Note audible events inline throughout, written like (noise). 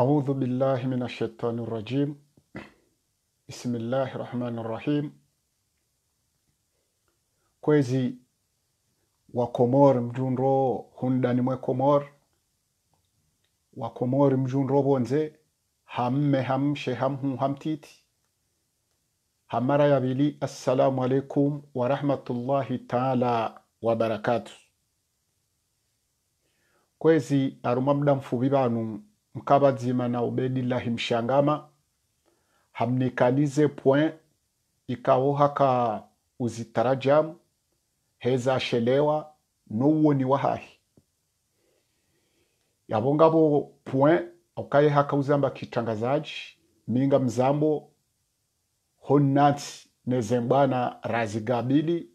Audhu billahi min ashaitani rajim. Bismillahi rahmani rahim. Kwezi wa Komor mjunro hundani mwe Komor wa Komor mjunro bonze hamme hamshe hamhu hamtiti hamara yabili assalamu alaikum wa rahmatullahi taala wa barakatuh. Kwezi aruma mda mfubi banu mkabazima na Ubedillahi Mshangama hamnikanize point ikaho haka uzitarajamu shelewa nuwo ni wahahi abo ngabo point okaye haka uzamba kitangazaji minga mzambo honnati nezembwana razigabili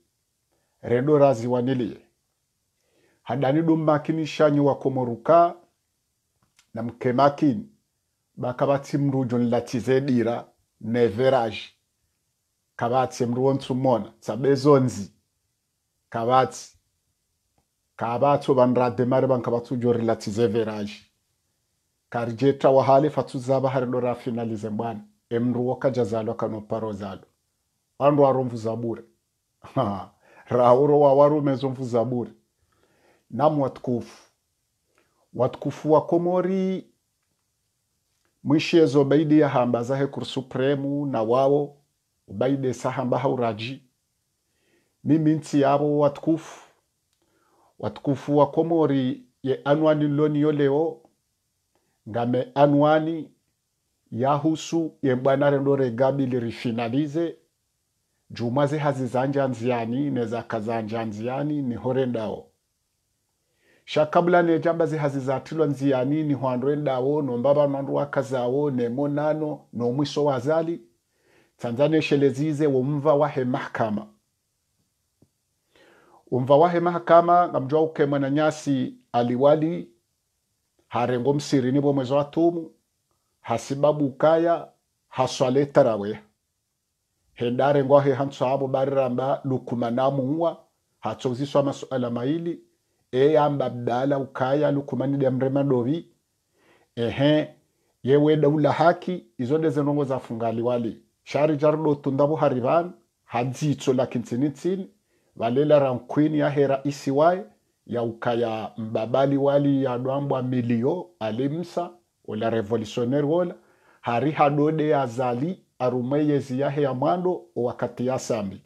razi raziwanilie hadani dummakinishanyi wakomoruka na mkemakini bakabatsi mrujo nlatize dira neveraji kabatsi mruwo ntsumona tsabezonzi kabatsi kabatso banrade mari bankabatsujo relatize verage karjeta wahale fatsuzaba harilo rafinalize mbwana emruwo kajazalwa kanoparo parozalo wandu aromvuza zabure (laughs) rauro wawarumezo zabure bure namwatukufu watukufu wa komori ya hamba za hekur supremu na wao ubaide sahambaha uraji miminsi yabo watukufu watukufu wa komori ye anwani loniyo leo ngame anwani yahusu yembwanare ndore gabili rifinalize juma zihazizanjanziani nezakazanjanziani nihore ndao shakabula nechamba zihazizatthilwa nziyanini hwandu endawo nombaba mwandu wakazawo nemonano nomwiso wazali tsanza neshelezize womva wahe mahkama umva wahe mahakama ngamjwa ukemwa na nyasi aliwali harengo msirini bwo mwezi wa tumu hasibabu ukaya haswale tarawe hendarengo ahe hantso abo bariramba lukuma namuwa hatsoziswa masuala maili eyamba abdala ukaya lukumani lukumanide mrema dovi ehe yewe daula haki izonde zenongo wali shari jardo tundabu harivan hadzitso lakintinitin valela rankwini yahera isiwaye yauka ya ukaya mbabali wali ya yadwambwa milio alimsa ola revolutionnaire wola hari hadode yazali arume yezi yahe ya mwando wakati ya yasambi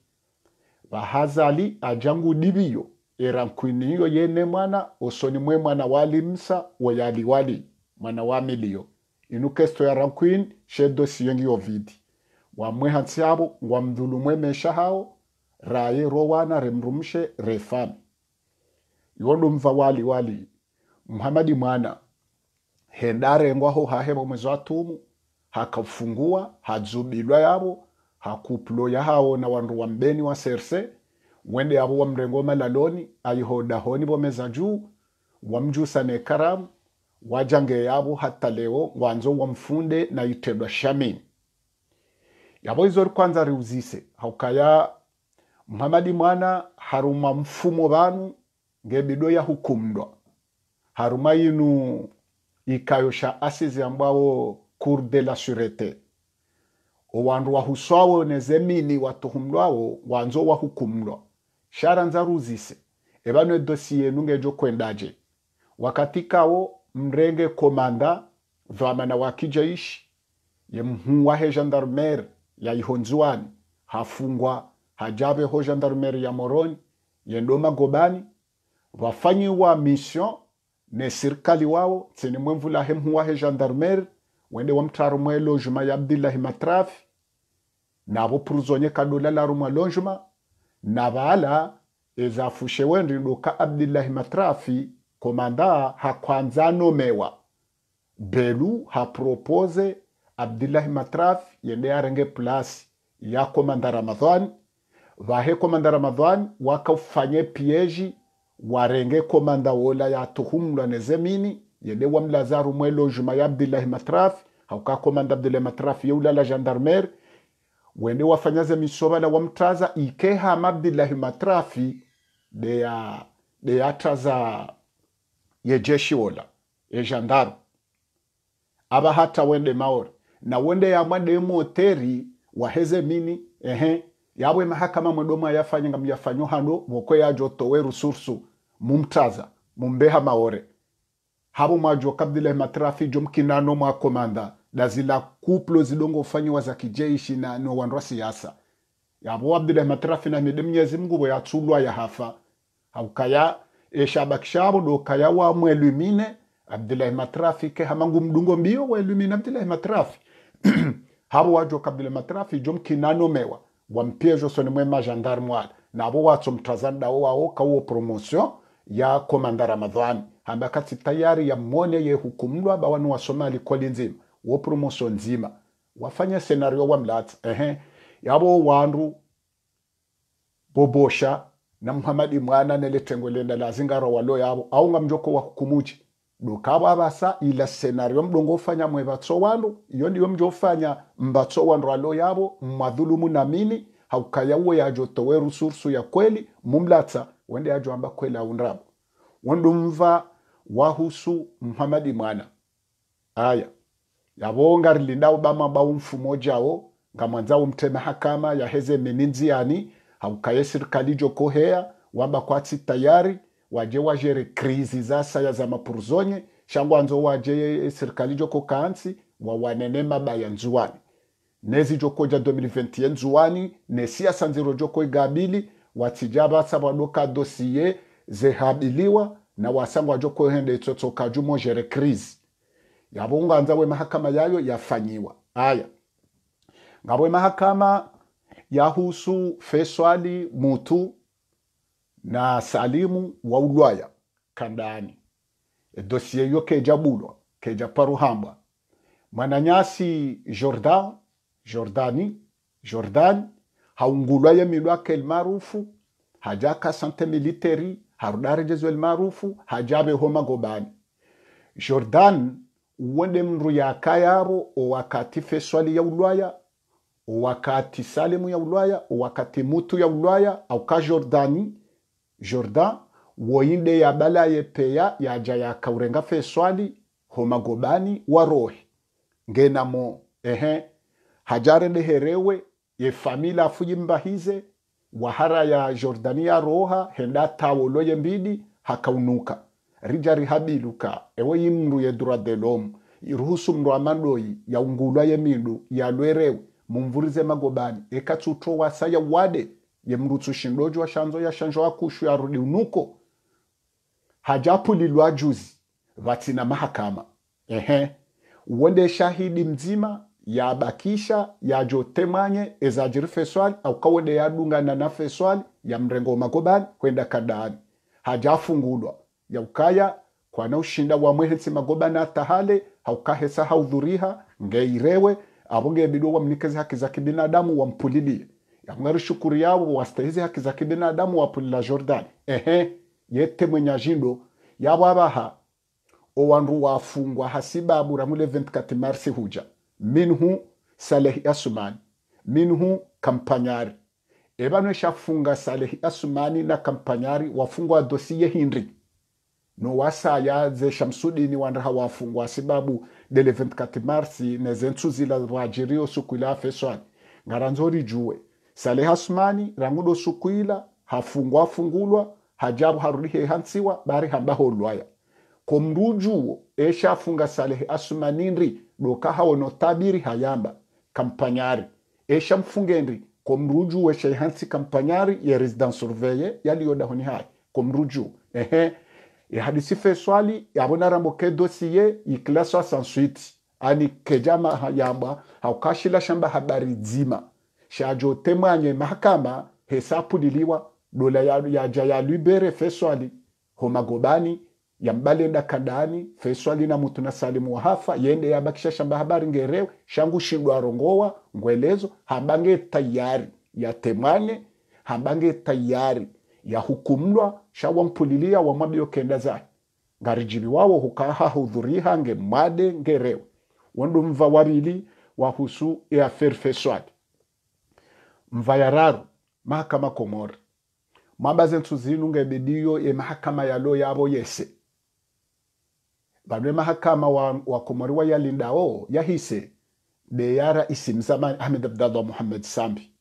vahazali ajangu dibiyo era nkwiniyo yene mwana osoni mwe mwana wali walimsa woyaliwali mwana wamiliyo inu kesto ya rankwin shedo siyengi ovidi wamwe hansi abo mwe mesha hao raye rowana remrumshe refami wali wali muhamadi mwana hendare hendarengwaho hahebo mwezi wa tumu hakafungua hazubilwa yabo hakuploya hao na wandu wa mbeni wa serse wende abo wamrengo malaloni ayihoda honi bomeza juu wamjusa nekaramu waja ngeyabo hata leo wanzo wamfunde nayitedwa shamini yabo izo kwanza riuzise haukaya mhamadi mwana haruma mfumo banu ngebido ya hukumdwa haruma yinu ikayosha asizi ambao cour de la surete owandu wahuswawo nezemini watuhumdwawo wanzo wahukumdwa sharanza ruzise ebano dosiye nunge kwendaje wakati kawo mrenge komanda vamana wa kijaishi yemhuwa he gendarmer ya ihonzwani hafungwa hajave ho gendarmer ya ye ndoma gobani wa mission ne sirkali wao tseni mwemvula he mhuwa he gendarmer wende mtaro mwe lojuma ya matraf na bo pruzonye kadola la rumwa lojuma nabala ezafushe luka abdillahi matrafi komanda hakwanzanomewa belu hapropoze abdillahi matrafi yende arenge plus ya komanda ramadhani vahe komanda ramadhani wakafanye pieji warenge komanda wola tuhumla nezemini yende wamlazaru mwelojuma ya abdillahi matrafi hauka komanda abdillahi matrafi la gendarmerie wende wafanyaze misobala wamtaza ikehama abdillahi matrafi deya deyataza yejeshi wola yejandaru aba hata wende maori na wende yamwade moteri waheze mini ehe yabwe mahakama mwedomo yafanya ngamyafanyo hano woko yajotowe rusursu mumtaza mumbeha maore habo mwajoka abdillahi matrafi jomkinano mwakomanda lazila kuplo zilongo fanyiwa za kijeshi na no wandu wa siasa yavo abdulahi matarafi namide mnyezi mngu bo yatsulwa yahafa haukaya eshabakshavo dokaya wa mwelumine abdulahi matarafi ke hamangu mdungo mbio waelumine abdulahi matarafi (clears throat) havo wajoka abdulahi matarafi jo mkinanomewa wampiejo soni mwe majandarmu ala navo watso mtazani dawo waoka wo promotion ya komanda ramadhani hamba akati tayari ya yamone yehukumlwa bawanu wasomali koli nzima wo promotion nzima wafanya scenario wa mlatsa ehe yabo wandu bobosha na muhamadi mwana nelethengo lenda lazingaro walo yabo au ngamjoko wa kukumuji dokabwa basa ila scenario mdongo ufanya mwe batso wandu iyo ndiyo mjo ufanya mbatso wandu walo yabo madhulumu na mini ya joto we rusursu ya kweli mumlatsa wende ajo amba kweli au ndrabo wandu mva wahusu Muhammad mwana aya yabonga rilinda ngarilindao ba mfumo jao ngamwanza umteme hakama yaheze yani haukaye serikali jokoheya wamba kwatsi tayari waje wajere krizi za saya za mapurzonye shangwanzo waje serikali joko kansi wa wanene mabaya nzuani nezi joko jokoja 2021 nzuwani nesiasa nziro joko igabili watijaba basa doka dossier zehabiliwa na wasangwa joko hende jumo jere krizi we mahakama yayo yafanyiwa aya ngabwe mahakama yahusu feswali mutu na salimu wa ulwaya kandani edosie yo keja bulwa keja paruhambwa mwananyasi jordan jordani jordan haungulwa yemilwake elmarufu hajaka sante militeri harudarejezwa elmarufu hajabeho magobani jordan wende mndu yakayaro owakati feswali ya ulwaya owakati salemu ya ulwaya owakati mutu ya ulwaya auka jordani jordan woinde yabala yepeya yaja yakaurenga feswali homagobani warohe ngenamo ehe hajarende herewe yefamila afu yimbahize wahara ya jordani yaroha henda tawoloye mbidi hakaunuka rijari habiluka ewe yimndu yedura dhelomu iruhusu mndu ye yaungulwa ya lwerewe mumvurize magobani ekatsuto wasa yawade yemndu wa shanzo ya kushu ya rudi unuko hajapu lilwa juzi vatsina mahakama ehe uwonde shahidi mzima ya ya bakisha yabakisha ezajiri feswali au kawende ya dunga na feswali ya mrengo magobani kwenda kadaani hajafungulwa ya ukaya yaukaya kwanaushinda wamwehetse na tahale haukahesa haudhuriha ngeirewe avongebidwa wamnikeze haki za kibinadamu wampulilie yamng'ari shukuru yavo wastahizi haki za kibinadamu wapulila jordan ehe yete mwenyajindo yavo avaha owandu wafungwa hasibabu ramule 20 kati marsi huja minhu salehi asumani minhu kampanyari evano eshafunga salehi asumani na kampanyari wafungwa dosi hindri no wasaya ze shamsudini wandaha wafungwa sibabu dele 24 marsi zila wajirio sukuila afeswani ngaranzori juwe sale hasmani rangudo sukuila hafungwa fungulwa hajabu harulihe hansiwa bari hambaho lwaya komrujuwo esha afunga salehe doka dokahawono notabiri hayamba kampanyari esha mfungendri komrujuwe sheihansi kampanyari ye residence surveye honi hai komrujuwo ehe e hadisi fe swali yabonarambo ke dossier ikilaswa sansuiti ani kejama yamba haukashila shamba habari dzima shajo temwanye mahakama hesapuliliwa dola yaja ya, ya libere fe homagobani yambalenda kandani feswali swali na mutu na salimu wahafa yende yabakisha shamba habari ngerewe shangu shindwa arongowa ngwelezo hambange tayari yatemwane hambange tayari yahukumlwa shawampulilia kenda zaye ngarijibi wawo hukaha hudhuriha ngemmade ngerewe wandu mva wavili wahusu eaferfeswadi mva yararu mahakama komori mwambaze nthu zinu ngebidiyo yemahakama yalo yavo yese vanu mahakama wa, wa komori wayalindawo yahise beyara isimzamani ahmed abdallah muhammad sambi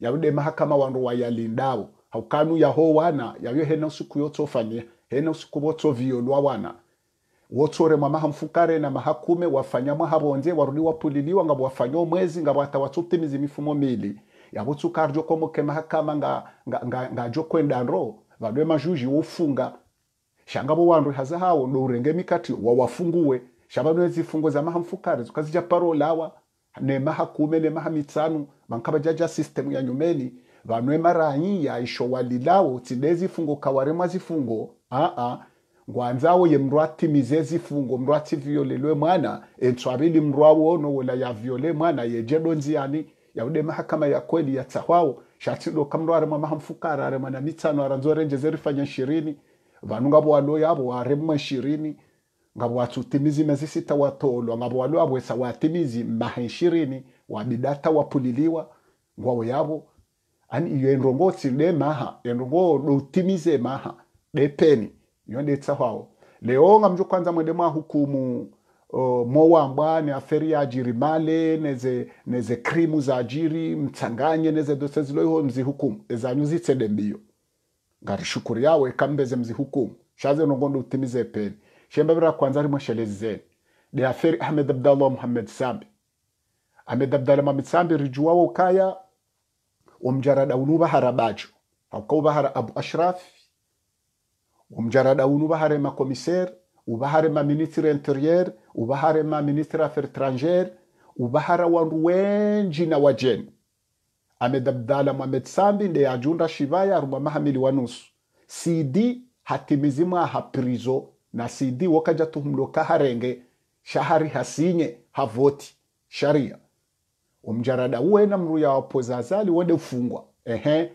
yaude mahakama wandu wayalindawo haukanu yaho wana yayo hena yoto fanye hena boto vio lwa wana mama hamfukare na mahakume wafanya mwa habonje warudi wapuliliwa nga bwafanya omwezi nga bwatawatutimiza mifumo mili komo komoke mahakama nga, nga, nga, nga jokwenda ro vadwe majuji wofunga shangabo wandu haza hawo ndo urenge mikati wawafungue shabano zifungo za mahamfukare zukazija mahakume ne mahamitsanu bankaba jaja system ya nyumeni vanwema ranyi yaisho walilawo tsinde zifungo kawaremwa zifungo aa ngwanzawo ye mndu atimize zifungo mndu atsiviolelwe mwana entswavili mndu awo nowola yaviole mwana yeje donziani yaude mahakama ya kweli yatsahwawo shatsidoka mndu aremwa mahamfukara aremwa na mitsano aranzorenjeze rifanya shirini vanu ngavo waloya avo waremwa shirini ngavo watsutimizi mezisita watolwa ngavo walo avwesa watimizi maha wabidata wapuliliwa ngwawo yavo ani yendo ngotsi tsile maha yendo ngo timize maha de peni yonde tsahwao leo ngamjo kwanza mwende mwa hukumu uh, mo mowambwa ne aferi ya ajiri male neze neze krimu za ajiri mtsanganye neze dose mzi hukumu ezanyu zitsede mbiyo ngari shukuri yawe kambeze mzi hukumu shaze nongondo timize peni shemba bira kwanza rimwe shelezi zeni de aferi Ahmed Abdallah muhammed Sambi Ahmed Abdallah Muhammad Sambi rijuwao kaya omujarada unu bahara bajo habwokuba ubahara abu ashrafi omujarada unu baharema komisere ubaharema ministre interieur ubaharema ministre affaires étrangere ubahara wandu wenji na wajeni amed abdala muhamed sambi nde yajunda shivaya arumwa mahamili wanusu cd hatimizimu aha prizo na cd wokaja tuhumlo kaharenge shahari hasinye havoti sharia omujarada wena mru yawapoza pozazali wende ufungwa ehe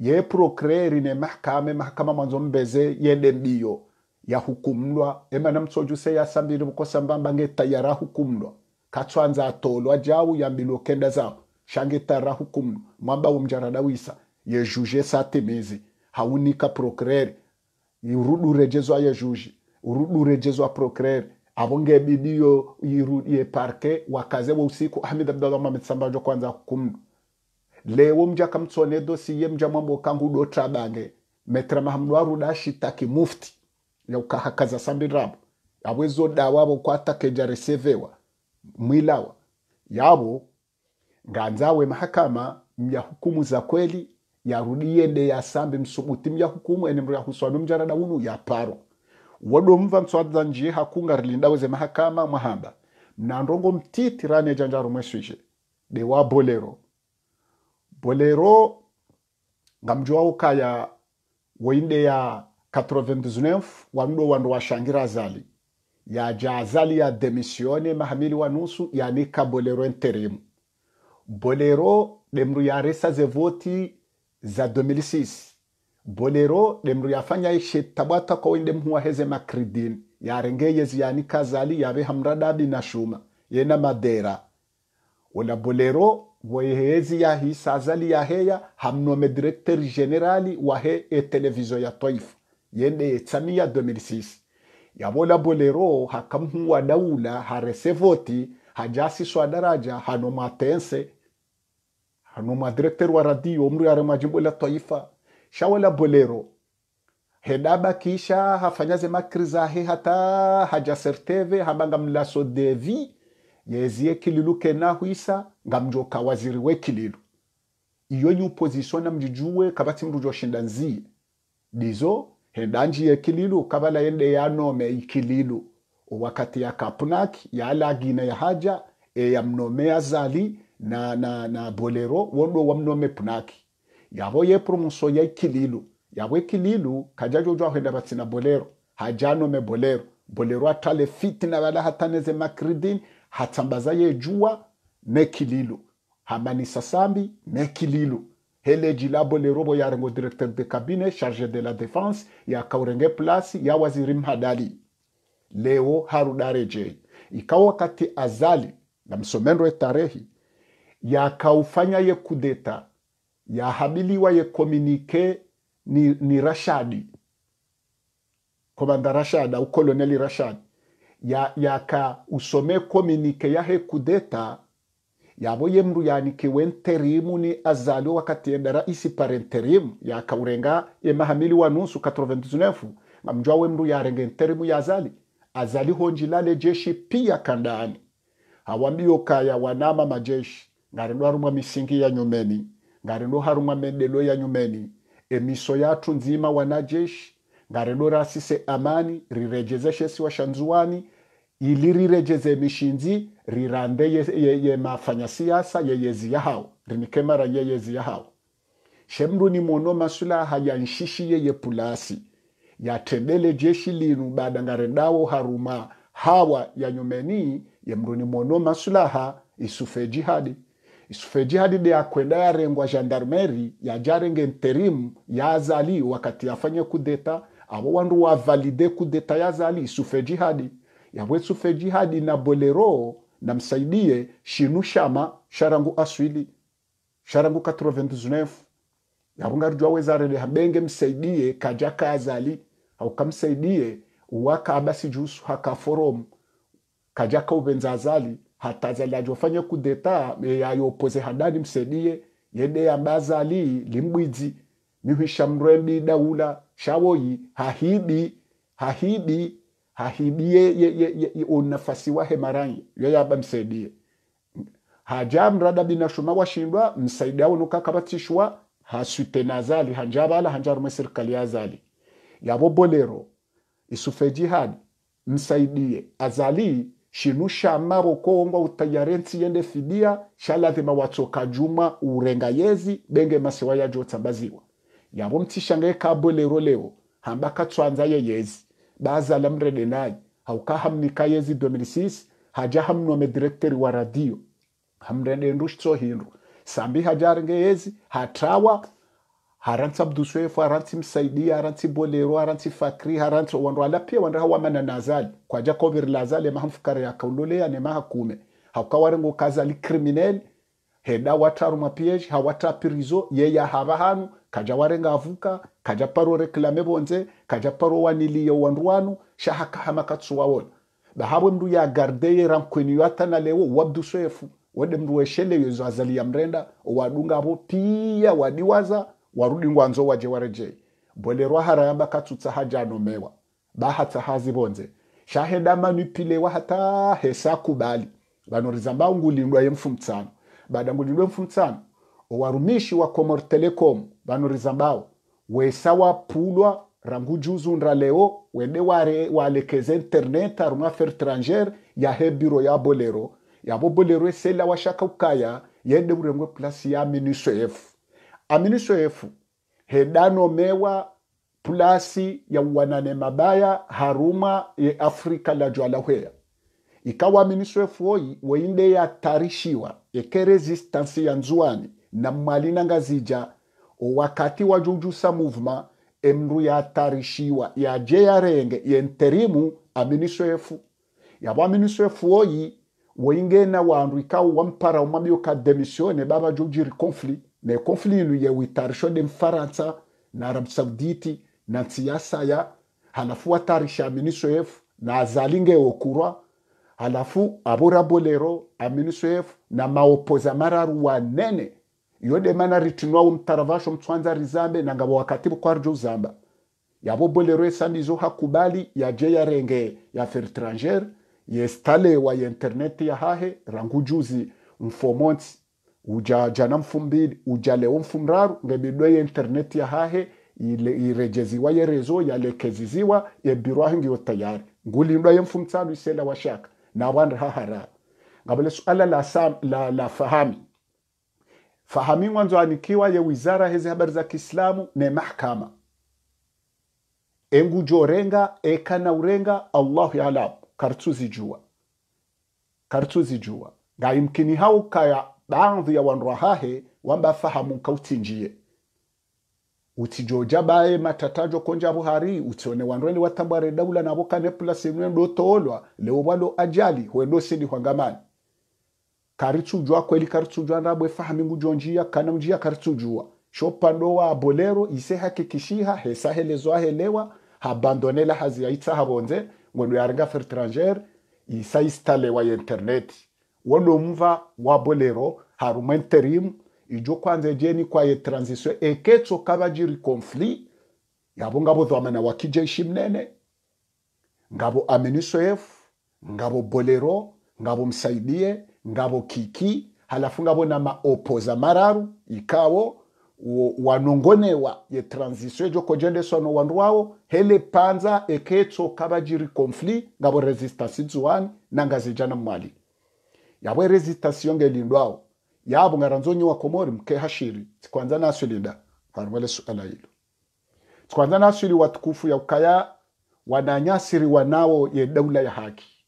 ye prokreri ne mahkama mahkama mwanzo mbeze yende mbiyo yahukumlwa na mtsoju se sambiri mkosa mbamba ra hukumlwa katswanza atolwa jawu mbilo kenda shangeta ra hukumlwa mwamba umjarada wisa yejuge satemezi haunika procureri urudurejezwa yejuji urudurejezwa prokreri avonge bidio yirudie parke wakaze wa usiku Ahmed Abdallah Mohamed Sambajo kwanza kumdu lewo mja kamtsone dosiye mja mwambo kangu dotra bange metra mahamdu aruda shitaki mufti ya ukahakaza sambirabu awezo dawabo keja resevewa mwilawa yabo nganzawe mahakama mya hukumu za kweli yarudiyende sambi msubuti mya hukumu ene mrahuswano mjarada unu paro wadomva mtswadza njiye hakungarili ndaweze mahakama mwahamba mnandongo mtiti rane janjaru de dewa bolero bolero ngamjwa ukaya woinde ya 99 wanudo wandu washangira zali yaja azali ya demisione mahamili wa nusu yanika bolero enterimu bolero demru yaresa zevoti za 2006 bolero demru yafanya ishe shetabwata ko wende makridin ya rengeye ziyani kazali ya yabe hamradadi na shuma yena madera wala bolero ya woyehezi yahi sazali yaheya hamnome directeur generali he e televizo ya toifa yende etsamia 2006 ya wala bolero hakamhuwa daula harese voti swa daraja hanoma tense hanoma directeur wa radio umru ya remajimbo la toifa shawala bolero hedaba kisha hafanyaze makri zahe hata hajaserteve habanga mlaso devi yeziye kililu kenahuisa ngamjoka waziri we kililu iyo nyi uposition namjijuwe kabati mrujoshinda nziye dizo hendanjiye kililu kabala yende yanome ikililu wakati ya kapnak yalagina ya haja eyamnomea zali na, na, na bolero wondo wamnome pnaki yabo ye promoso ya ikililu yabo ikililu kajajojo ahenda batsina bolero hajano me bolero bolero atale fitina bala hataneze makridin hatambaza ye jua kililu hamani sasambi sambi kililu hele jila bolero bo yarengo directeur de cabinet chargé de la défense ya kaurenge place ya waziri mhadali leo harudareje ikawa wakati azali na msomendo e tarehi kaufanya ye kudeta yahabiliwa ye communique ni, ni rashadi komanda rashad au koloneli rashadi yaka usome communique yahe kudeta yabo yemru yanikiwe nterimu ni azalo wakati endara isi parenterimu yakaurenga yemahamili wa nusu 99 ngamjwa wemru yarenge enterimu ya azali azali honjilale jeshi pia kandani hawambiyo kaya wanama majeshi ngarindwarumwa misingi ya nyumeni ngarino harumwa maendeleo ya nyumeni emiso yatu nzima wanajeshi ngarino rasise amani rirejezeshe si washanzuani ili rirejeze mishinzi rirande ye, ye, ye mafanya siasa yeyezi yahao rinikemara yeyezi yahao shemru ni mono masula haya nshishi yeye pulasi yatembele jeshi linu bada ngare ngarendawo haruma hawa ya nyumeni ni mono masulaha isufe jihadi isufejihadi de akwenda yarengwa gendarmeri yajarenga interimu yazali wakati yafanye kudeta abo wandu wavalide kudeta yazali isufejihadi yabwe hadi na bolero na msaidie shinu shama sharangu aswili sharangu 99 yarungarjwa wezarele habenge msaidie kaja kazali au kamsaidie uwaka abasi jusu haka forum kajaka kaubenza azali hataza lajofanya kudeta yayopoze eh, hadani msedie yede yambazali limbwizi mihwisha mrembi daula shawoyi hahidi hahidi hahidie ye, ye, ye, ye, unafasi wahe maranyi yoyaba msaidie haja mrada binashuma washindwa msaidia au nukakabatishwa hasutenazali hanjabala hanjarume serikali yazali yabo bolero isufe jihadi msaidie azali shinu sha kongwa ngwa utayarensi yende fidia sha lazima watsoka juma urenga yezi benge masewa ya jotsa baziwa yabo mtishange kabo lero leo hamba katswanza ye yezi baza la lamrede naye hauka hamnika yezi 2006 haja hamnome direktori wa radio hamrende ndushtso hindu sambi haja renge yezi hatawa haransi abdusuefu haransi msaidi haransi bolero haransi fakri haransi wandu ala pia wandu hawamana nazali kwaja kovir lazali maha ne yakaulolea nema hakume haukawarengo kazali kriminel heda wataru pieji hawata pirizo ya hava hanu kaja warenga avuka kaja paro reklame bonze kaja paro waniliyo wandu wanu shahakahamakatsuwawona bahabwe mndu yagardeye ramkweni yatana lewo wabdusuefu wode mndu wesheleyo zo azali ya mrenda wadunga avo pia wadiwaza warudi ngwanzo waje wareje bolerwa haraya bakatsutsa hajanomewa bahatsa hazivonze shaheda wa hata hesa kubali bano vanoriza mbaungulindwa yemfumtsano ngulindwa mfumtsano owarumishi wa comor telecom vanoriza mbawo wesa wapulwa ndra leo wende ware, walekeze internet arumwe affaire étrangère yahe biro ya bolero ya bo bolero sela washaka ukaya yende urengwe plus ya minusef aminiso efu hedano mewa pulasi ya wanane mabaya haruma ye afrika la jwala jwalahweya ikawa aminiso efu oyi weinde yatarishiwa eke resistansi ya nzuani na mmalina ngazija wakati wa jujusa movema emru yatarishiwa yaje yarenge yenterimu aminisoefu yabo efu oyi weingena wandu ikawa wampara umamyoka demisione baba jujiri conflict mais ya witarisho de Mfaransa na arab Sauditi na nsi ya halafu watarisha aminiso yefu na azalinge okurwa halafu aburabu aminiso yefu na maopoza mararu wanene yode mana ritinwawo mtaravasho mtswanza rizambe na ngabo wakatibu kwarjo zamba yabo bolero esamizo hakubali yaje yarenge ya fertranger wa ya interneti yahahe rangujuzi mfomonsi ujaja na mfumbiri uja leo mfumraru ngebidwe internet ya hahe irejeziwa yerezo yalekeziziwa yebirwaho ngiyo tayari ngulindwa yemfumtsano isela washaka nabandi hahara ngabale suala la, sam, la, la fahami fahami anikiwa ye wizara hezi habari za kiislamu ne mahkama eka na urenga allahu yaalamu kartuzijua kartuzijua ngaimkini hau kaya baadhi ya wandu ahahe wambafahamu nkautinjiye uti joja baye matatajo konja buhari utione wanrweni watambware daula nabo kane plasi nwendo toolwa leo bwalo ajali hwendo sidi hwangamani karitsujwa kweli karitsujwa ndabwe fahami ngujonjia kana mjia karitsujwa shopando wa bolero ise hakikishiha hesa hesahelezwa helewa habandonela haziyaitsa habonze ngwendo yarenga fertranger isa istalewa ya interneti wolumva wa bolero harimo interim ijo kwanze jeni kwa ye transition eketso kaba jiri conflit yabo ngabo dhamana wa kijeshi mnene ngabo amenisoef ngabo bolero ngabo msaidie ngabo kiki halafu ngabo na maopoza mararu ikawo wanongonewa ye transition ejo kojendesono wandu wawo hele panza eketso kaba jiri conflit ngabo resistance zuwani nangazijana mwali yabwe resistasiyo ngelindwao yabo ngaranzo wa komori mke hashiri tsikwanza nasulinda harwele su alailo tsikwanza nasiri watukufu ya ukaya wananyasi riwanao ye daula ya haki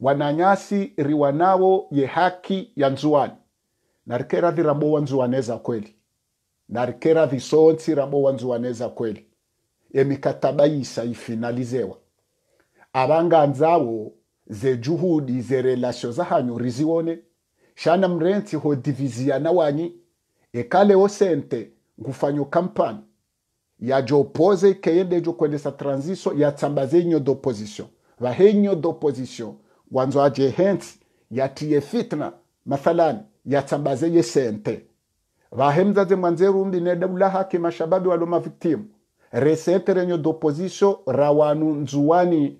wananyasi riwanao ye haki ya nzuwani narikeradhi rabowa wanzuaneza kweli narikeradhi sonsi rabo wanzuaneza kweli emikataba yisa ifinalizewa abanganzawo zejuhudi zerelasio zahanyu rizione shana mrensi ho diviziana wanyi ekaleo sente ngufanyo kampani yajopoze keyende jokwendesa transiso tsambaze nyo d'opposition vahe inyo d'opposition wanzo aje hensi yatiye fitna mathalani tsambaze ye sente vahe mzaze mwanzerundi nedaula haki mashababi walo mavictimu resente renyo d'opposition ra wanu nzuwani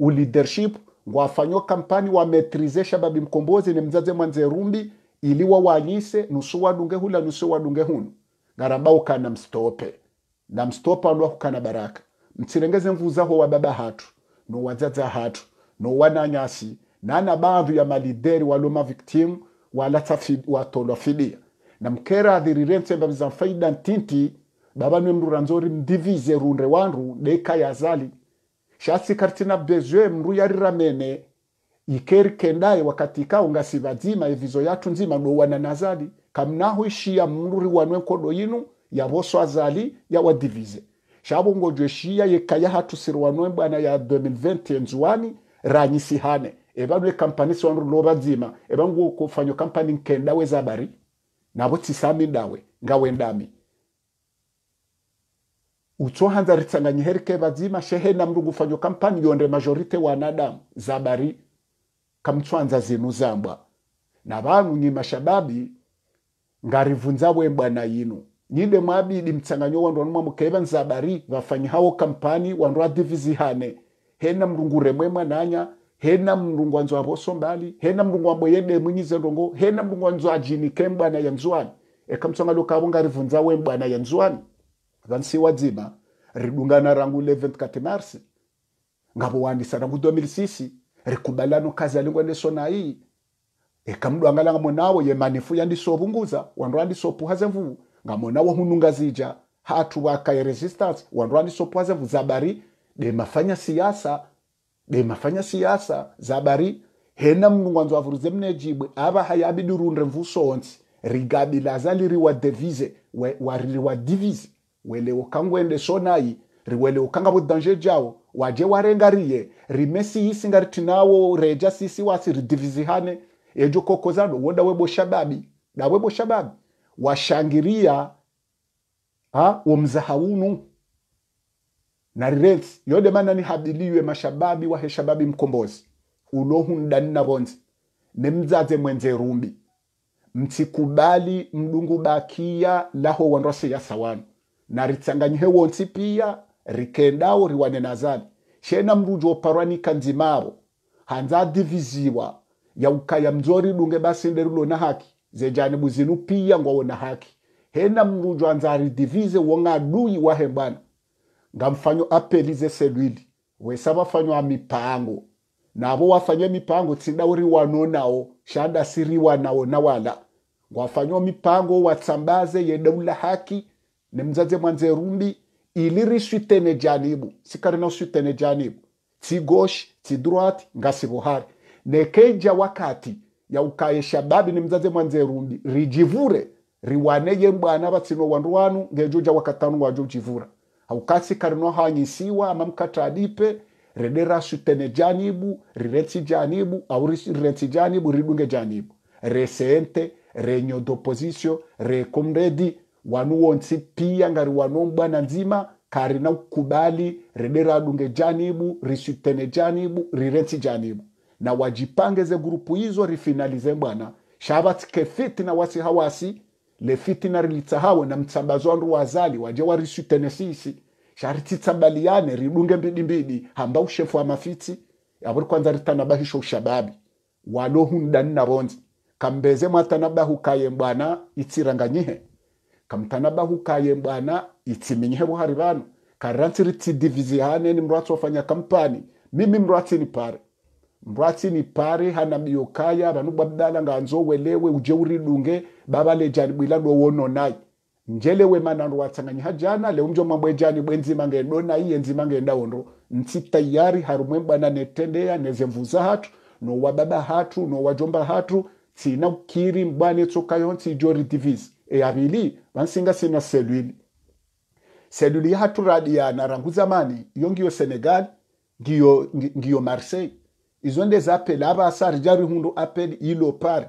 uleadership ngwafanywa kampani wa wametrizesha babi mkombozi ni mzaze mwanze rumbi iliwa wanyise nusu wadunge hula nusu wadunge hunu ngaramba ukana mstope na mstopa ndo ukana baraka mtsirengeze mvuza ho wa baba hatu no wazaza hatu no wana nyasi na na bavu ya malideri waloma victim walatolwa fidia na mkera adhirirense mbavi za faida ntinti baba nwe ranzori mdivize runde wanru deka yazali shatsikartina bezwe mru yariramene ikerkendaye wakatika ungasi bazima evizo yatu nzima nowana nazali kamnaho ishiya mruri wanwe nkodo yinu yaboso azali yawadivize shabongojwe shiya yekaya hatu wanwe bwana ya 2020 nzuwani ranyisihane ebanwe kampani siwanru lobazima ebangu kufanyo kampani nkenda wezabari nabo tisami ndawe ngawendami uchohanza ritsanganye herike vazima shehena mndu fanyo kampani yonde majorite wa wanadamu zabari kamchwanza zinu zambwa na vanhu nyi mashababi ngarivunza na yinu nyinde mwabidi mtsanganyo wandu wanumwa mukeva nzabari vafanyi hawo kampani wandu adivizihane hena mrungu remwe mwananya hena mrungu anzwa avoso mbali hena mrungu amboyede mwinyize ndongo hena mrungu anzwa ajini mbwana ya nzwani ekamtsangalo kavo ngarivunza we mbwana ya nzwani vansi wa dzima ridungana rangu 11 kati mars ngavo wandisa rangu 2006 rikubalano kazi yalingwa neso nayi ekamdwangalanga monawo yemanifu yandisovunguza wandu andisopuhaze mvuvu ngamonawo hununga zija hatu wakaye resistance wandu andisopuhaze mvuvu zabari demafanya siasa demafanya siyasa zabari hena mnungwanzo avuruze mnejibwe ava hayabidurunre mvusonsi rigabilaza liriwa devize wa, waririwa divize wele welewokanga uende shonayi riwelewokanga budanje jawo waje warenga riye rimesi yisinga riti nawo reja sisi wasi ridivizihane ejo kokozano woda webo shababi da webo shababi washangiria ha womzahaunu na rirensi yode mana ni habiliwe mashababi wa heshababi mkombozi ulohu ndani na bonzi nemdzaze mwenze rumbi mtikubali mdungu bakia laho wanrosi ya sawani na ritsanganyhe wonsi pia rikendawo riwane nazani shena mrujo parwanika nzimaro hanza diviziwa yaukaya mzori dunge basi nderulo na haki zejani buzinu pia ngwawo na haki hena mrujo anza divize wonga dui wahe bwana ngamfanyo apelize selwili wesa vafanywa mipango navo wafanye mipango tsindauri wanonawo shanda siriwanawo nawala ngwafanywa mipango watsambaze yedeula haki nemzaze mwanze rumbi ili iliriswitene janibu sikarino switene janibu tsigoshi tsidroati ngasivohari nekeja wakati ya yaukaye shababi nemzaze mwanze rumbi rijivure riwane ye yembwana batsino wandu wanu ngejoja wakatanu wajo jivura haukasi karino hanyisiwa ama mkatadipe redera switene janibu riretsi janibu au riretsi janibu ridunge janibu resente renyo doposisio rekomredi wanuwonsi pia ngari wanombwana nzima kari na redera adunge janibu risutene janibu rirensi janibu na wajipangeze gurupu hizo rifinalize bwana shavatike fitina wasi hawasi le fitina rilitsahawe na mtsambazo wandu wazali waje warisutene sisi sharititsambaliane ridunge mbidimbidi hamba ushefu wa mafiti avuri kwanza ritanabahisho ushababi walohundani na vonzi kambeze mwatanabahu kaye bwana itsiranganyihe kamtana bahukaye bwana itsiminye hari bano riti divizi hane ni mrwati wafanya kampani mimi mrwati ni pare mrwati ni pare hana miokaya banu babdala nganzo welewe uje uridunge le jani bila bwila wono naye njelewe manano watsanganya hajana le umjo mambo ejani bwenzima ngedona iye nzima ngendaondo ntsi tayari harumwe bwana netendeya nezemvuza hatu no wababa hatu no wajomba hatu tsina ukiri mbwane tsokayonsi jori divizi E, abiri bansinga sina seluli seluli hatu radiyana rangu zamani iyo ngiyo senegal ngiyo, ngiyo marseille izo ndeza apeli abasari jarihundu apeli ilopari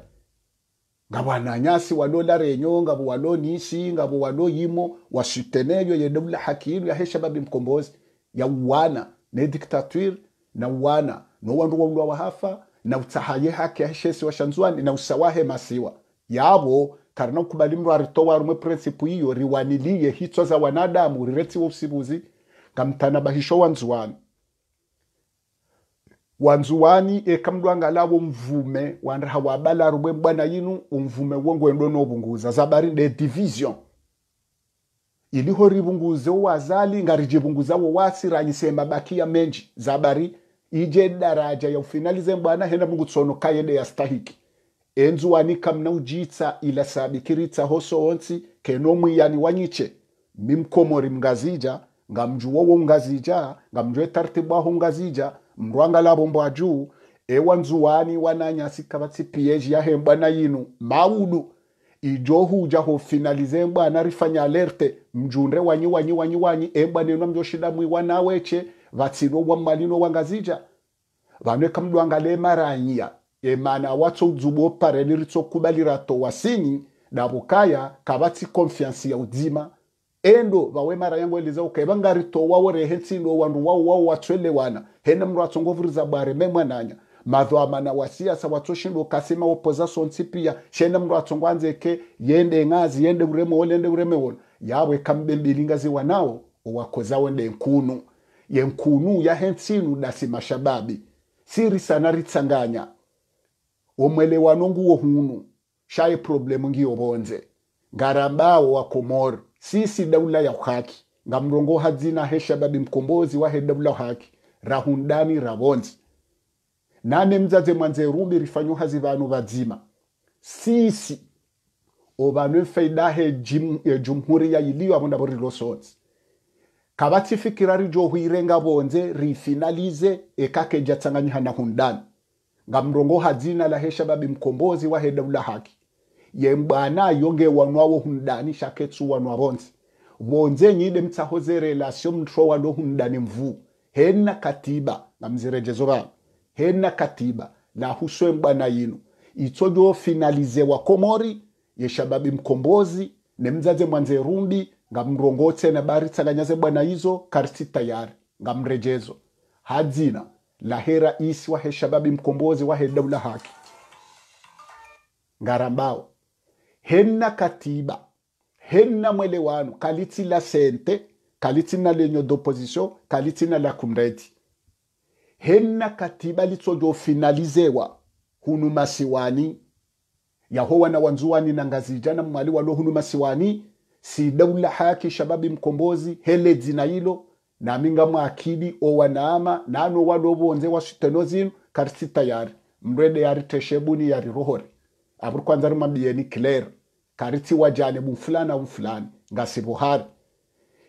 ngabo ananyasi walo larenyo ngabo walo nishi ngabo walo yimo washuteneyo ye dawla hakiru ya heshababi mkombozi ya uwana ne diktature na uwana no wandu waulwa wahafa na utsahaye haki ya heshesi washanzwani na usawahe masiwa yabo kari kubali kubalimwa ritowa rumwe prinsipu iyo riwaniliye hitso za wanadamu riretiwe usibuzi ngamtana bahisho wanzuwani wanzuwani eka ekamdwanga labo mvume wanra hawabala rumwe bwana yinu umvume wongwendo nobunguza zabari nde division iliho ribunguze wazali ngarijibunguza wo wasiranyise mabaki ya menji zabari ije daraja ya ufinalize mbwana hena mungu tsono kayede stahiki enzu wanikam naujitsa ila sabikiritsa hoso onsi keno mwiyani wanyiche mimkomori mngazija ngamju wowo ngazija ngamju etartibu aho ngazija mrwangalabo mbwa juu ewa nzuwani wananya wananyasika vatsipieji yahembwa na yinu maudu ijo huja ho finalize mbwana rifanya alerte mjunre wanyi wanyi wanyi wanyi embwa nenwa mjoshida mwiwa naweche vatsino wa mmalino wangazija vanweka mdwangale maranyia ye mana watsoudzubo pareli ritsokubalira to wasini davo kaya kavatsi konfiansi ya udzima endo vawe mara yangu eliza ukaiva ngari to wawo rehe ntsindo wandu wawo wawo watswelewana hene mndu atsongovuriza bware memwananya madzo amana wasiyasa watsoshindo kasema opoza sonsi pia shene mndu atsongwanzeke yende ng'azi yende uremeola yende uremeola yawe kambembilingazi wanao owakozawo ndenkunu yenkunu yahe dasi mashababi siri sana ritsanganya omwelewano nguwo hunu shaye problemu ngiyo bonze ngarambawo wa komoro sisi daula ya uhaki ngamrongo hazina hadzina he shababi mkombozi wahe daula uhaki rahundani ravonzi nane mzaze mwanze rumbi rifanyo hazi vanu vadzima sisi ovanwe faidahe jim, e, jumhuri ya iliyo avonda vori losonzi kavatsifikira rijohwirenga bonze rifinalize ekake tsanganyiha na hundani ngamrongo hazina la heshababi mkombozi wahe daula haki yembwana yonge wanwawo hundani shaketsu wanwa vonse vonze nyide mtsahozerela sio mtro walo hundani mvu hena katiba ngamzirejezo vanu hena katiba na huswe mbwana yinu itsojo finalize wa komori yeshababi mkombozi nemzaze mwanze rumbi ngamrongotse na bari tsaganyaze bwana izo karisi tayari ngamrejezo hadzina lahe rais wahe shababi mkombozi wahe daula haki ngarambao henna katiba henna mwelewano la sente na lenyo d'opposition na la kumredi henna katiba litsojo finalizewa hunu masiwani yahowa na wanzuwani na ngazijana mwali walo hunu masiwani si daula haki shababi mkombozi hele dzina hilo namingamu akidi owanaama nano wano bonze washiteno zinu kari sitayari mrede yari teshebuni yari rohore aburi kwanza rumabiyeni claire kari tiwajane bumfulana bumfulani ngasibuhari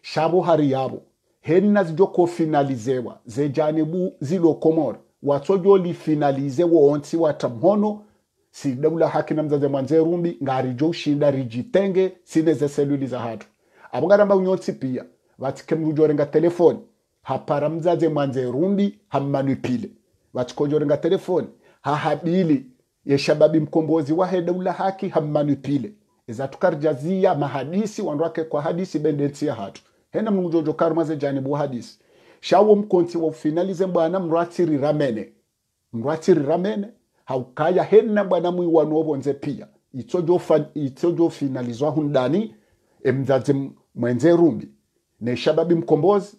shabuhari yabo heni nazijokofinalizewa zejane bu zilokomora watsojolifinalize wonsi watamhono sidabula haki na mzaze mwanze rumbi ngari jo ushinda rijitenge sine zeseluli za hatu abungaramba unyotsi pia vatsike mujorenga telefoni hapara mzaze mwanze rumbi hammanipile vatikojorenga telefoni hahadili yeshababi mkombozi waheda ula haki hammanipile ezatukarjazia mahadisi wandu kwa hadisi bendensia hatu hena mnujojo karmaze janibu hadisi shawo mkonsi wa ufinalize bwana mratiri ramene mratiri ramene haukaya hena bwana mwiwanuovonze pia itsojo finalizwa hundani emzaze mwenze rumbi neshababi mkombozi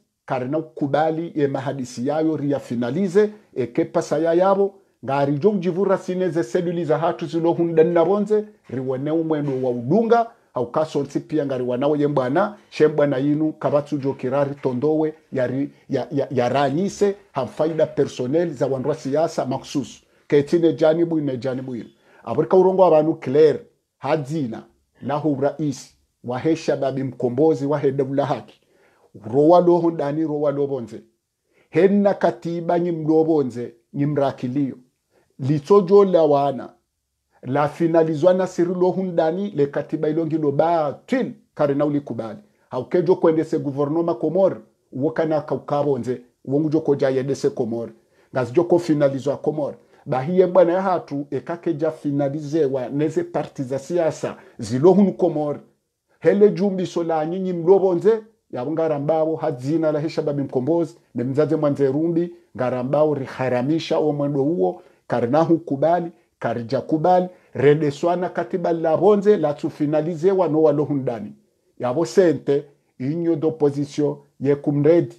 ye mahadisi yayo ria finalize riyafinalize ekepasa ya yabo ngarijo ujivura sine ze seduli za hatu zilo zilohundanna bonze riwene umwendo wa udunga aukasonsi pia ngariwanawo yembwana shembwana yinu kabatsu jokirari tondowe yari, ya, ya, ya, ranyise hamfaida personel za wandu wa siasa maksus ketine janibu bwine janibu bwine aburika urongo wa vanu claire hadzina na hubra uraisi wahesha babi mkombozi wahe daula haki rowa lo dani rowa lobonze henna katiba nyimlobonze nyimrakiliyo litsojo lawana finalizwa na siri dani le katiba ilongi lo ba batil kare na naulikubali haukejo kwende se guvernoma komor wokana kaukabonze wongujo koja se komor ngazijo finalizwa komor bahiye bwana ya hatu ekakeja finalizewa neze parti za siasa zilohunu komor hele jumbi la nyinyi mlobonze yavo ngarambavo hadzina la heshababi mkombozi ni mzaze mwanzerundi ngarambao riharamisha omwendo huo karinahu kubali karija kubali redeswana katiba laronze latsufinalizewa nowalohundani yavo sente inyo doposisio yekumredi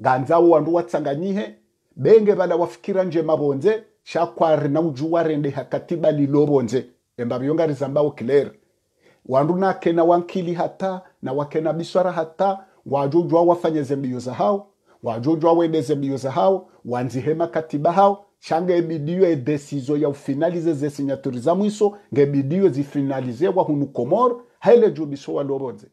nganzawo wandu watsanganyihe benge vala wafikira nje mavonze shakwari na uju warendeha katiba lilovonze embavyo ngarizambawo kilera wandu nakena wankili hata na wakena biswara hata wajojwa wafanyeze mbio za hao wajojwa wedeze mbio za hao wanzihema katiba hao changa ebidiyo edesizo ya ufinalize zesinyaturi za mwiso ngebidiyo zifinalize wahunu komoro haile jubiso waloroze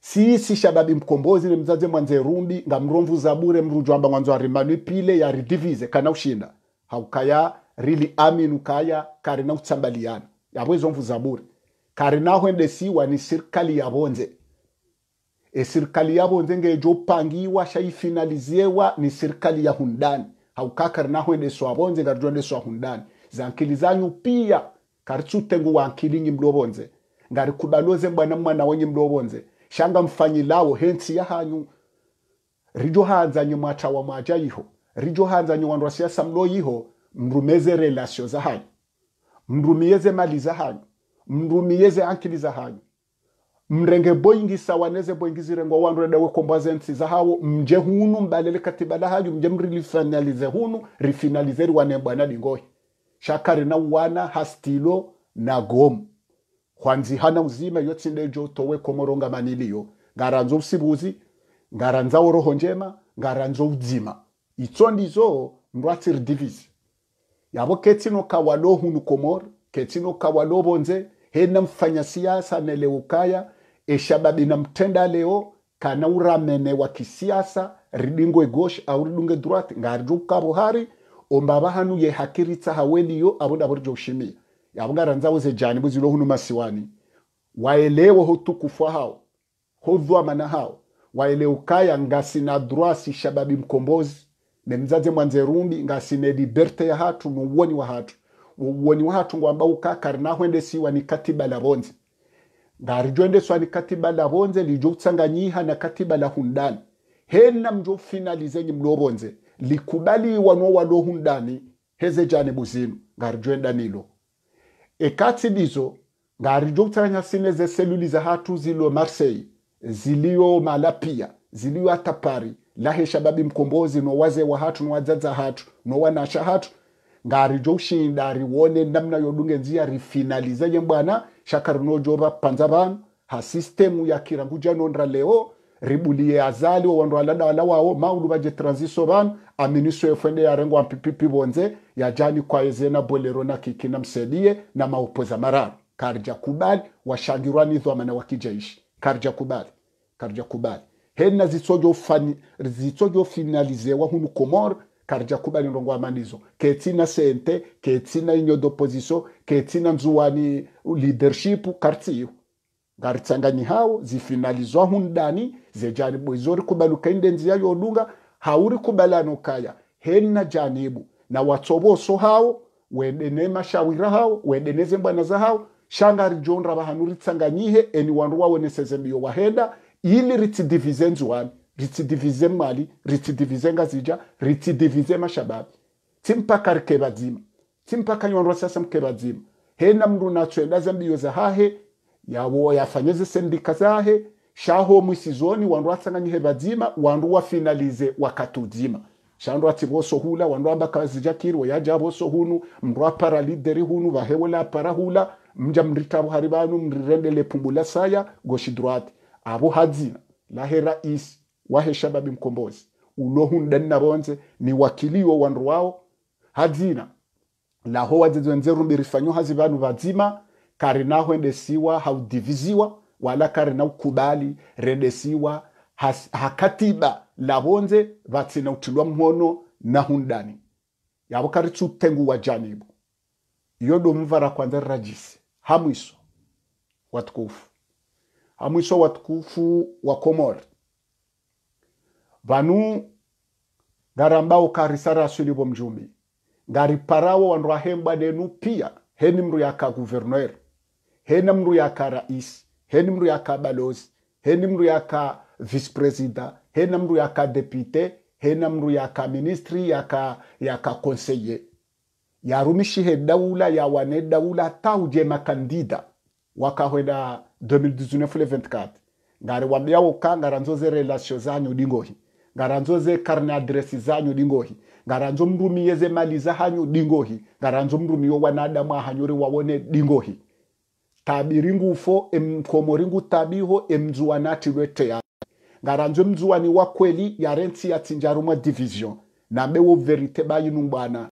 siisi shababi mkombozi ni mzaze mwanze rumbi nga mromvu zabure mrujwamba mwanzo arimbanwi pile ridivize kana ushinda haukaya rili aminu kaya kari na utsambaliana yabwezo mvu zabure kari nahwende siwa ni serikali yavonze esirikali yavonze ngejo pangiwa shaifinalizewa ni serikali ya hundani haukakari nahwende swavonze ngarijonde swa hundani zankili zanyu pia karitsutengu wankilinyi mlovonze ngari kubaloze mbwana mwana wenye mlovonze shanga mfanyilawo hensi yahanyu rijo hanzanye wa mwaja iho rijo hanzanye wandu wa siasa mlo mrumeze relasio za hanyu mrumiyeze mali za hanyu mrumiyeze ankili za hanyu mrenge boingi sawaneze boingi zirengo boingizirengwa dawe wekomboze nsi za hawo mje hunu mbalele katiba la hanyu mje mrilifinalize hunu rifinalize rifinalizeri bwana lingohi shakari na wana hastilo na gom kwanzi hana uzima yotsinde joto we komoronga maniliyo ngaranzo usibuzi ngaranza oroho njema ngaranzo uzima itso ndizo mrwatsiri divisi yabo ketsino kawalo hunu komor ketsino kawalo bonze hena mfanya siasa mfanyasiasa neleukaya eshababi mtenda leo kana uramene wa kisiasa ridingwe gauche au ridunge drat ngarijuka buhari omba bahanu ye hakiritsa haweli haweliyo abunda burjo shimi ranza nzawuze jani buzilo hunu masiwani waelewe ho tukufwa hao ho hodhwa mana hao waele ukaya ngasi na drasi shababi mkombozi mwanze rumbi ngasi ne liberte ya hatu nuwoni wa hatu uwo ni wahatungwa mba ukakari naho endesiwa ni katiba labonze ngarijo endesiwa ni katiba labonze lijo utsanganyiha na katiba la hundani hena mjo finalizenyi mlobonze likubaliwa no walo hundani heze jane buzinu ngarijo endanilo ekatsi dizo ngarijo utsanya sine ze seluli za hatu zilo Marseille zilio malapia zilio atapari lahe shababi mkombozi no waze wa hatu no wadzadza hatu no wanasha hatu ngarijo ushinda riwone namna yodungenzia rifinalizeje mbwana shaka rinojova panza vanu ha sistemu ya kirangu janonra leo ribulie azali wa wandu aladala wawo maulu vaje transiso vanu aminiso efwende yarengo ampipipi ya jani kwa ezena bolero na kiki na msedie na maupoza mararu karja kubali washangirwa nidhwamana wakijaishi karja kubali karja kubali hena zitsojo fani zitsojo finalize wa hunu komora karja kubalirwa ngu amanizo ketina sente ketina inyo d'opposition ketina nzuwani leadership kartsiyo ngaritsanganyi hao zifinalizwa hundani zejani bwizori kubaluka inde nzia yolunga hauri kubalano kaya henna janibu na watsoboso hawo wedene mashawira hawo wedeneze mbwana za hawo shangari jonra bahanuri tsanganyihe eni wandu wawoneseze miyo wahenda ili ritsidivize nzuwani ritsidivize mu mali ritsidivize ngazija ritsidivize mashababi timpaka rikebazima timpaka nyonro sasa mke mkebazima hena mndu nachwenda zambiyo hahe yawo yafanyeze sendika zahe shaho mwisizoni wandu atsanganye hebazima wandu wa finalize wakatudzima shandu ati boso hula wandu amba kazija kirwo yaja boso hunu mndu apara lideri hunu bahewe la para hula mja mritabu haribanu mrirendele pumbula saya goshidruati abu abo lahera isi wahe shababi mkombozi ulohundanna ni wakiliwo wandu wao hadzina laho wadzedzi nzeru mbirifanyo hazi vanu vadzima kari nahwendesiwa haudiviziwa wala kari ukubali redesiwa hakatiba lavonze vatsina utilwa mhono nahundani yavo kari tsutenguwa janibu iyo domuva ra kwanza rirajisi hamwiso watukufu hamwiso watukufu wa komori vanu ngarambao karisara asili wo mjumi ngariparawo wandu ahembwa denu pia heni mndu yaka guverner heni mndu yaka rais heni mndu yaka balozi heni mndu yaka vicepresida hena mndu yaka depute hena mndu yaka ministri yaka yaka konseye yarumishihe daula yawane daula tauje makandida wakahwenda 2019 le 24 ngari wambiawoka ngara nzoze zanyu dingohi ngaranzo zekarne adresi zanyu dingohi ngaranzo mali za hanyu dingohi ngaranzo mrumio wanadamu ahanyuri wawone dingohi tabiri ngufo emkomori tabiho emzuwanati lweteyari ngaranzo mzuwani wa kweli yarensi yatsinjarumwa division nabewo verite bayinu